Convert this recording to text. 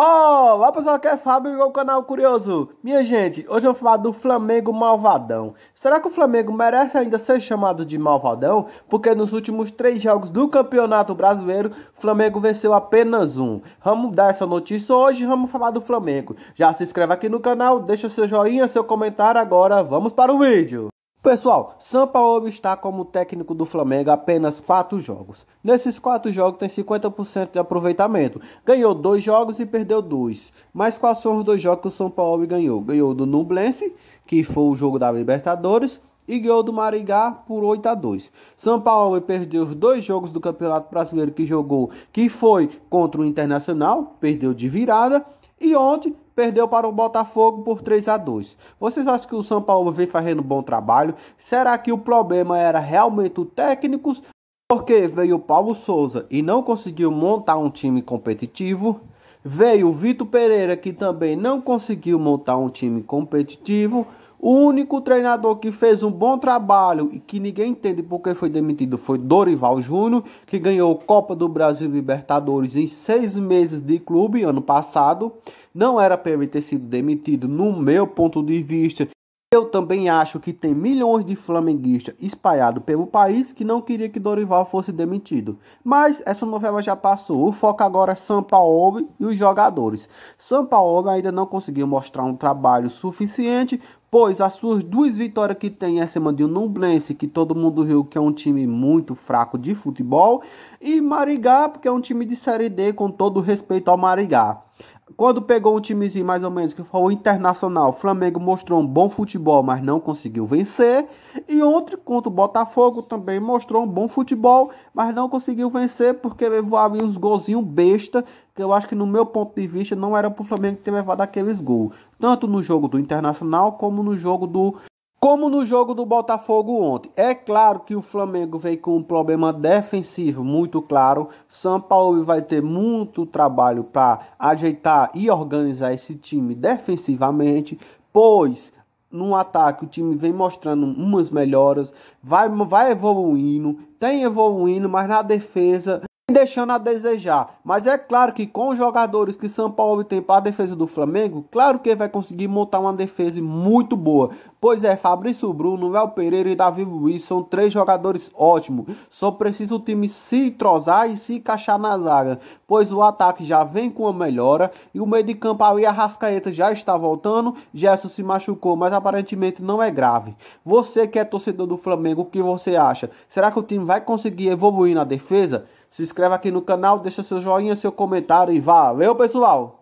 Olá pessoal, aqui é Fábio e o canal Curioso. Minha gente, hoje eu vou falar do Flamengo Malvadão. Será que o Flamengo merece ainda ser chamado de Malvadão? Porque nos últimos três jogos do Campeonato Brasileiro, o Flamengo venceu apenas um. Vamos dar essa notícia hoje vamos falar do Flamengo. Já se inscreva aqui no canal, deixa seu joinha, seu comentário agora. Vamos para o vídeo. Pessoal, Paulo está como técnico do Flamengo apenas 4 jogos. Nesses 4 jogos tem 50% de aproveitamento. Ganhou 2 jogos e perdeu 2. Mas quais foram os dois jogos que o Paulo ganhou? Ganhou do Nublense, que foi o jogo da Libertadores, e ganhou do Maringá por 8 a 2. São Paulo perdeu os dois jogos do Campeonato Brasileiro que jogou, que foi contra o Internacional, perdeu de virada, e ontem perdeu para o Botafogo por 3 a 2. Vocês acham que o São Paulo vem fazendo um bom trabalho? Será que o problema era realmente o técnicos? Porque veio o Paulo Souza e não conseguiu montar um time competitivo? Veio o Vitor Pereira, que também não conseguiu montar um time competitivo. O único treinador que fez um bom trabalho e que ninguém entende porque foi demitido foi Dorival Júnior, que ganhou Copa do Brasil Libertadores em seis meses de clube ano passado. Não era para ele ter sido demitido, no meu ponto de vista. Eu também acho que tem milhões de flamenguistas espalhados pelo país que não queria que Dorival fosse demitido. Mas essa novela já passou. O foco agora é São Paulo e os jogadores. São Paulo ainda não conseguiu mostrar um trabalho suficiente, pois as suas duas vitórias que tem é semana de Nublense, que todo mundo viu que é um time muito fraco de futebol, e Marigá, porque é um time de Série D, com todo respeito ao Marigá. Quando pegou um timezinho mais ou menos que foi o Internacional, o Flamengo mostrou um bom futebol, mas não conseguiu vencer. E ontem contra o Botafogo também mostrou um bom futebol, mas não conseguiu vencer porque levou uns golzinhos besta, que eu acho que no meu ponto de vista não era para o Flamengo ter levado aqueles gols. Tanto no jogo do Internacional como no jogo do como no jogo do Botafogo ontem. É claro que o Flamengo veio com um problema defensivo muito claro. São Paulo vai ter muito trabalho para ajeitar e organizar esse time defensivamente, pois no ataque o time vem mostrando umas melhoras, vai, vai evoluindo, tem evoluindo, mas na defesa deixando a desejar. Mas é claro que com os jogadores que São Paulo tem para a defesa do Flamengo, claro que vai conseguir montar uma defesa muito boa. Pois é, Fabrício Bruno, Léo Pereira e Davi Luiz são três jogadores ótimos. Só precisa o time se trozar e se encaixar na zaga, pois o ataque já vem com uma melhora e o meio de campo ali a Rascaeta já está voltando. Gerson se machucou, mas aparentemente não é grave. Você que é torcedor do Flamengo, o que você acha? Será que o time vai conseguir evoluir na defesa? Se inscreva aqui no canal, deixa seu joinha, seu comentário e valeu, pessoal!